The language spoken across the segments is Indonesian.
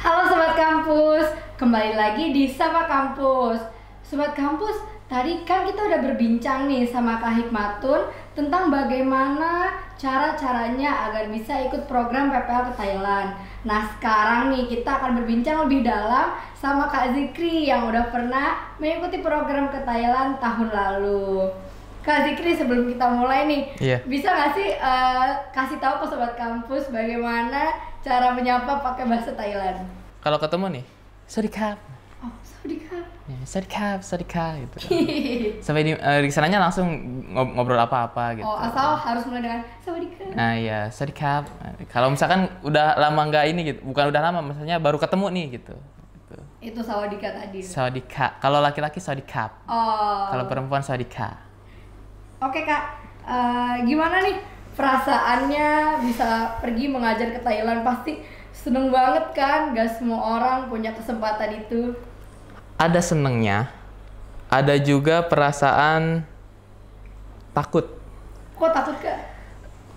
Halo Sobat Kampus, kembali lagi di Sapa Kampus Sobat Kampus, tadi kan kita udah berbincang nih sama Kak Hikmatun Tentang bagaimana cara-caranya agar bisa ikut program PPL ke Thailand Nah sekarang nih kita akan berbincang lebih dalam sama Kak Zikri yang udah pernah mengikuti program ke Thailand tahun lalu Kak Zikri sebelum kita mulai nih, yeah. bisa nggak sih uh, kasih tahu ke sobat kampus bagaimana cara menyapa pakai bahasa Thailand? Kalau ketemu nih, Sodikap. Oh, Sodikap. Ya, Sodikap, gitu. Sampai di uh, di sananya langsung ngob ngobrol apa-apa gitu. Oh, asal harus mulai dengan Sodikap. Nah, iya, Sodikap. Kalau misalkan udah lama nggak ini gitu, bukan udah lama, misalnya baru ketemu nih gitu. gitu itu sawadika tadi sawadika kalau laki-laki Sawadika oh. kalau perempuan sawadika Oke kak, uh, gimana nih perasaannya bisa pergi mengajar ke Thailand pasti seneng banget kan? Gak semua orang punya kesempatan itu. Ada senengnya, ada juga perasaan takut. Kok takut kak?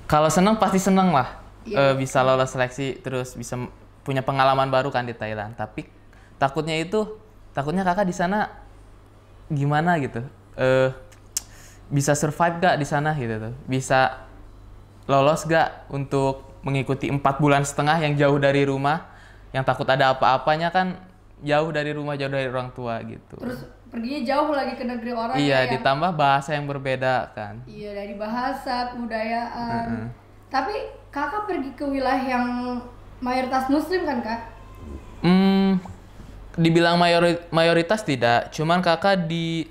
Kalau seneng pasti seneng lah, uh, bisa lolos seleksi terus bisa punya pengalaman baru kan di Thailand. Tapi takutnya itu, takutnya kakak di sana gimana gitu. Uh, bisa survive gak di sana gitu tuh bisa lolos gak untuk mengikuti empat bulan setengah yang jauh dari rumah yang takut ada apa-apanya kan jauh dari rumah jauh dari orang tua gitu terus pergi jauh lagi ke negeri orang iya ya, ditambah bahasa yang berbeda kan iya dari bahasa kebudayaan mm -hmm. tapi kakak pergi ke wilayah yang mayoritas muslim kan kak hmm dibilang mayoritas tidak cuman kakak di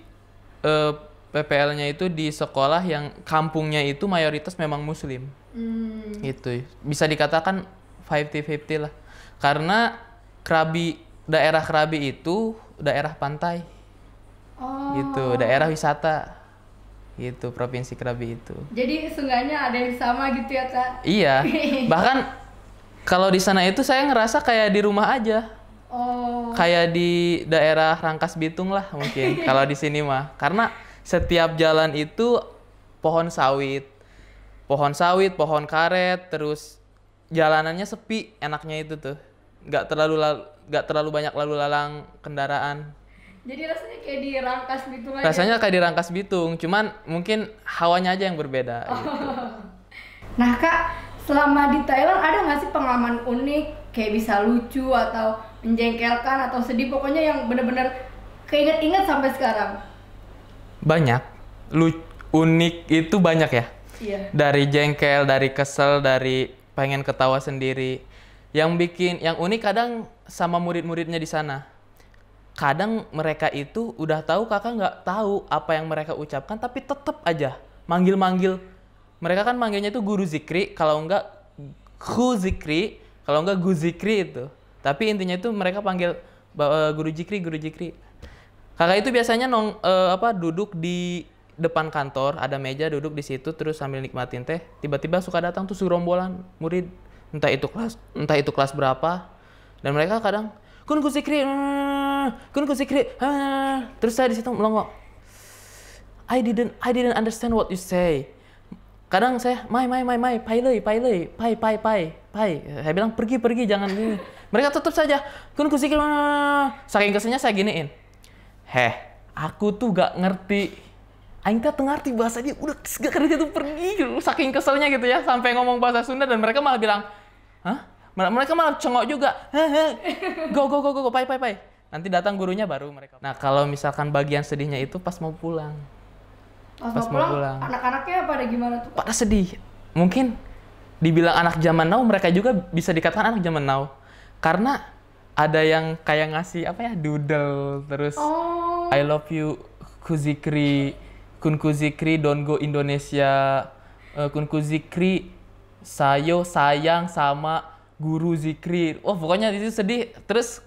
uh, PPL-nya itu di sekolah yang kampungnya itu mayoritas memang muslim. Hmm. Itu Bisa dikatakan 50-50 lah. Karena Krabi daerah Krabi itu daerah pantai. Oh. Gitu, daerah wisata. Gitu provinsi Krabi itu. Jadi sungainya ada yang sama gitu ya, Kak? Iya. Bahkan kalau di sana itu saya ngerasa kayak di rumah aja. Oh. Kayak di daerah Rangkas Bitung lah mungkin kalau di sini mah. Karena setiap jalan itu pohon sawit pohon sawit pohon karet terus jalanannya sepi enaknya itu tuh nggak terlalu nggak terlalu banyak lalu lalang kendaraan jadi rasanya kayak di rangkas bitung aja rasanya kayak di rangkas bitung cuman mungkin hawanya aja yang berbeda oh. gitu. nah kak selama di Thailand ada nggak sih pengalaman unik kayak bisa lucu atau menjengkelkan atau sedih pokoknya yang bener-bener keinget-inget sampai sekarang banyak lu unik itu banyak ya yeah. dari jengkel dari kesel dari pengen ketawa sendiri yang bikin yang unik kadang sama murid-muridnya di sana kadang mereka itu udah tahu kakak nggak tahu apa yang mereka ucapkan tapi tetap aja manggil-manggil mereka kan manggilnya itu guru zikri kalau enggak ku zikri kalau enggak gu zikri itu tapi intinya itu mereka panggil eh, guru zikri guru zikri Kakak itu biasanya nong uh, apa duduk di depan kantor, ada meja duduk di situ terus sambil nikmatin teh. Tiba-tiba suka datang tuh serombolan murid entah itu kelas entah itu kelas berapa dan mereka kadang kun kusikri eh, kun kusikri eh. terus saya di situ melongo I didn't I didn't understand what you say kadang saya mai mai mai mai pai lei pai lei pai pai pai pai saya bilang pergi pergi jangan gini mereka tetap saja kun kusikri saking kesenya saya giniin heh aku tuh gak ngerti Aing teh ngerti bahasa dia udah gak kerja tuh pergi saking keselnya gitu ya sampai ngomong bahasa Sunda dan mereka malah bilang hah mereka malah cengok juga go go go go go pai pai pai nanti datang gurunya baru mereka nah kalau misalkan bagian sedihnya itu pas mau pulang pas, pas mau pulang, pulang. anak-anaknya pada gimana tuh pada sedih mungkin dibilang anak zaman now mereka juga bisa dikatakan anak zaman now karena ada yang kayak ngasih apa ya doodle terus oh. I love you Kuzikri kun Zikri Don't Go Indonesia uh, Kun Zikri Sayo sayang sama guru Zikri oh pokoknya itu sedih terus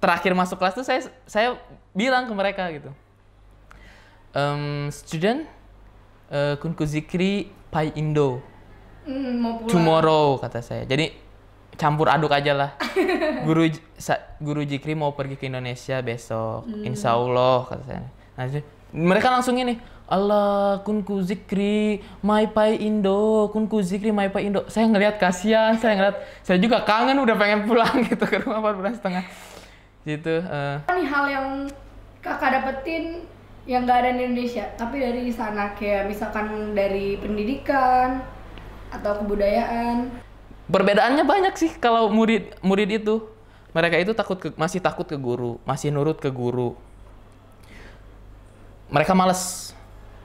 terakhir masuk kelas tuh saya saya bilang ke mereka gitu um, student uh, Kun Zikri Pai Indo mm, tomorrow kata saya jadi campur aduk aja lah. Guru Guru Jikri mau pergi ke Indonesia besok, hmm. Insya Allah kata saya. Nah, mereka langsung ini, Allah kun ku zikri, my pai Indo, kun ku zikri, my pai Indo. Saya ngelihat kasihan, saya ngelihat, saya juga kangen udah pengen pulang gitu ke rumah empat bulan setengah. Gitu. Uh. Ini hal yang kakak dapetin yang gak ada di Indonesia, tapi dari sana kayak misalkan dari pendidikan atau kebudayaan. Perbedaannya banyak sih kalau murid murid itu. Mereka itu takut ke, masih takut ke guru, masih nurut ke guru. Mereka males.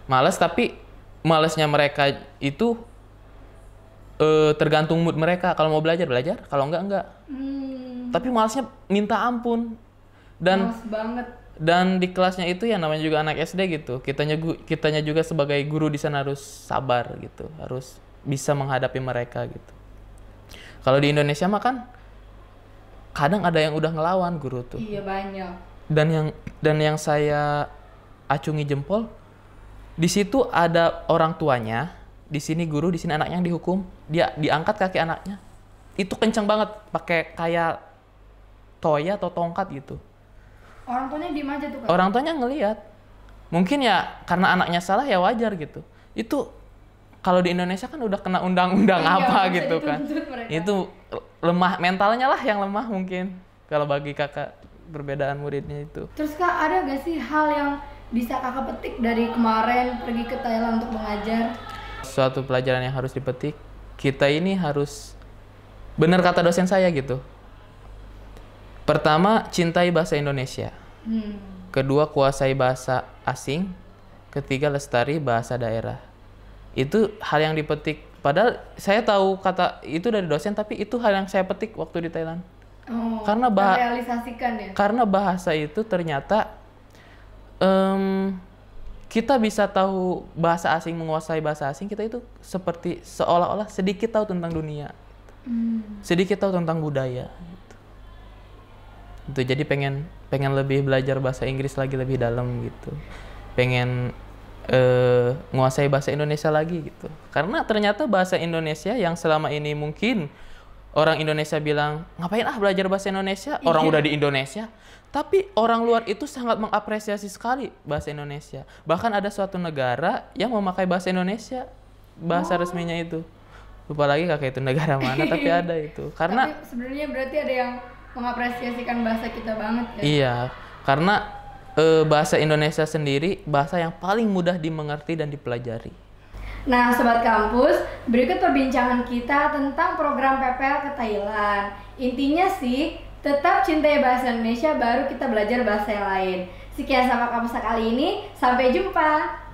Males tapi malesnya mereka itu e, tergantung mood mereka. Kalau mau belajar belajar, kalau enggak enggak. Hmm. Tapi malesnya minta ampun. Dan Males banget dan di kelasnya itu ya namanya juga anak SD gitu kitanya kitanya juga sebagai guru di sana harus sabar gitu harus bisa menghadapi mereka gitu kalau di Indonesia mah kan kadang ada yang udah ngelawan guru tuh. Iya banyak. Dan yang dan yang saya acungi jempol di situ ada orang tuanya, di sini guru, di sini anaknya yang dihukum, dia diangkat kaki anaknya. Itu kenceng banget pakai kayak toya atau tongkat gitu. Orang tuanya diem aja tuh kan? Orang tuanya ngelihat. Mungkin ya karena anaknya salah ya wajar gitu. Itu kalau di Indonesia kan udah kena undang-undang iya, apa gitu kan itu lemah mentalnya lah yang lemah mungkin kalau bagi kakak perbedaan muridnya itu terus kak ada gak sih hal yang bisa kakak petik dari kemarin pergi ke Thailand untuk mengajar suatu pelajaran yang harus dipetik kita ini harus benar kata dosen saya gitu pertama cintai bahasa Indonesia hmm. kedua kuasai bahasa asing ketiga lestari bahasa daerah itu hal yang dipetik padahal saya tahu kata itu dari dosen tapi itu hal yang saya petik waktu di Thailand oh, karena bah realisasikan ya karena bahasa itu ternyata um, kita bisa tahu bahasa asing menguasai bahasa asing kita itu seperti seolah-olah sedikit tahu tentang dunia hmm. sedikit tahu tentang budaya gitu. itu jadi pengen pengen lebih belajar bahasa Inggris lagi lebih dalam gitu pengen uh, menguasai bahasa Indonesia lagi gitu. Karena ternyata bahasa Indonesia yang selama ini mungkin orang Indonesia bilang ngapain ah belajar bahasa Indonesia, iya. orang udah di Indonesia. Tapi orang luar itu sangat mengapresiasi sekali bahasa Indonesia. Bahkan ada suatu negara yang memakai bahasa Indonesia bahasa oh. resminya itu. Lupa lagi kakek itu negara mana tapi ada itu. Karena sebenarnya berarti ada yang mengapresiasikan bahasa kita banget ya. Iya, karena Eh, bahasa Indonesia sendiri bahasa yang paling mudah dimengerti dan dipelajari. Nah, sobat kampus, berikut perbincangan kita tentang program PPL ke Thailand. Intinya sih, tetap cintai bahasa Indonesia baru kita belajar bahasa yang lain. Sekian sama kampus kali ini, sampai jumpa.